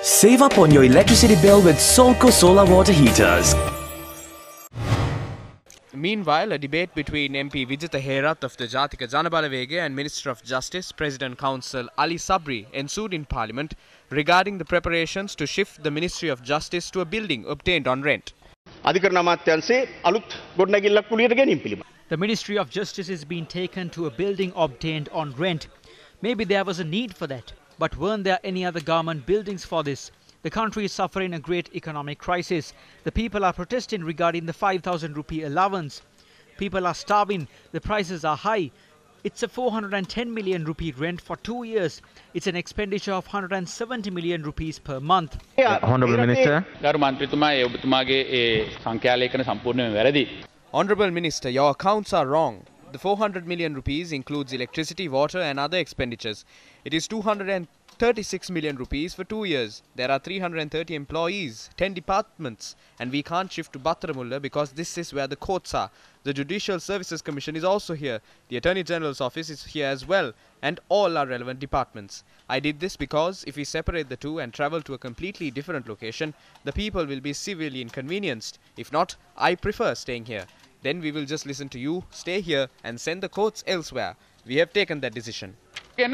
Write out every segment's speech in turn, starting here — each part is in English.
Save up on your electricity bill with Solco solar water heaters. Meanwhile, a debate between MP Vijitha Herat of the Jatika Janabala Vege and Minister of Justice, President Council Ali Sabri ensued in Parliament regarding the preparations to shift the Ministry of Justice to a building obtained on rent. The Ministry of Justice is being taken to a building obtained on rent. Maybe there was a need for that. But weren't there any other government buildings for this? The country is suffering a great economic crisis. The people are protesting regarding the 5,000 rupee allowance. People are starving. The prices are high. It's a 410 million rupee rent for two years. It's an expenditure of 170 million rupees per month. Honorable Minister. Eh, eh, Honorable Minister, your accounts are wrong. The 400 million rupees includes electricity, water and other expenditures. It is 236 million rupees for two years. There are 330 employees, 10 departments and we can't shift to Batramulla because this is where the courts are. The Judicial Services Commission is also here. The Attorney General's office is here as well and all our relevant departments. I did this because if we separate the two and travel to a completely different location, the people will be severely inconvenienced. If not, I prefer staying here then we will just listen to you, stay here and send the courts elsewhere. We have taken that decision. I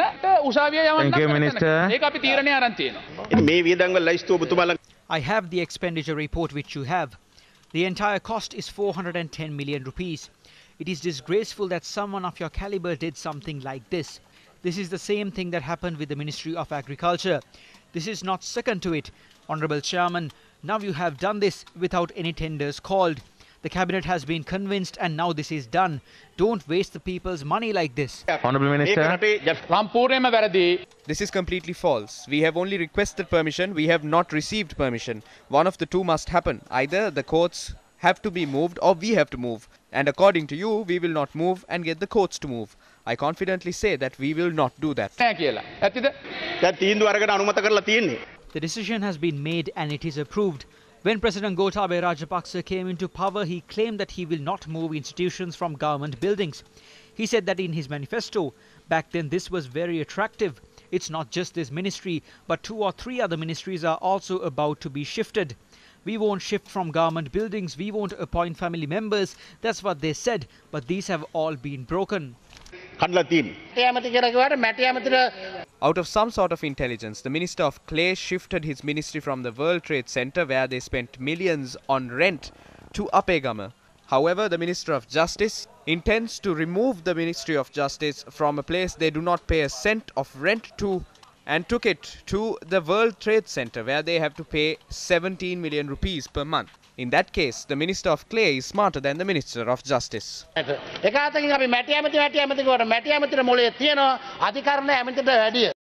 have the expenditure report which you have. The entire cost is 410 million rupees. It is disgraceful that someone of your caliber did something like this. This is the same thing that happened with the Ministry of Agriculture. This is not second to it. Honorable Chairman, now you have done this without any tenders called. The cabinet has been convinced and now this is done. Don't waste the people's money like this. Honorable Minister. This is completely false. We have only requested permission, we have not received permission. One of the two must happen. Either the courts have to be moved or we have to move. And according to you, we will not move and get the courts to move. I confidently say that we will not do that. The decision has been made and it is approved. When President Gotabe Rajapaksa came into power, he claimed that he will not move institutions from government buildings. He said that in his manifesto. Back then, this was very attractive. It's not just this ministry, but two or three other ministries are also about to be shifted. We won't shift from government buildings, we won't appoint family members. That's what they said, but these have all been broken. Out of some sort of intelligence, the Minister of Clay shifted his ministry from the World Trade Center, where they spent millions on rent, to Apegama. However, the Minister of Justice intends to remove the Ministry of Justice from a place they do not pay a cent of rent to and took it to the World Trade Center, where they have to pay 17 million rupees per month. In that case, the Minister of Clay is smarter than the Minister of Justice. එක අපි මැටි ඇමති මැටි ඇමතිකවට මැටි ඇමතිට මොලේ තියෙනවා අධිකරණ ඇමතිට වැඩිය.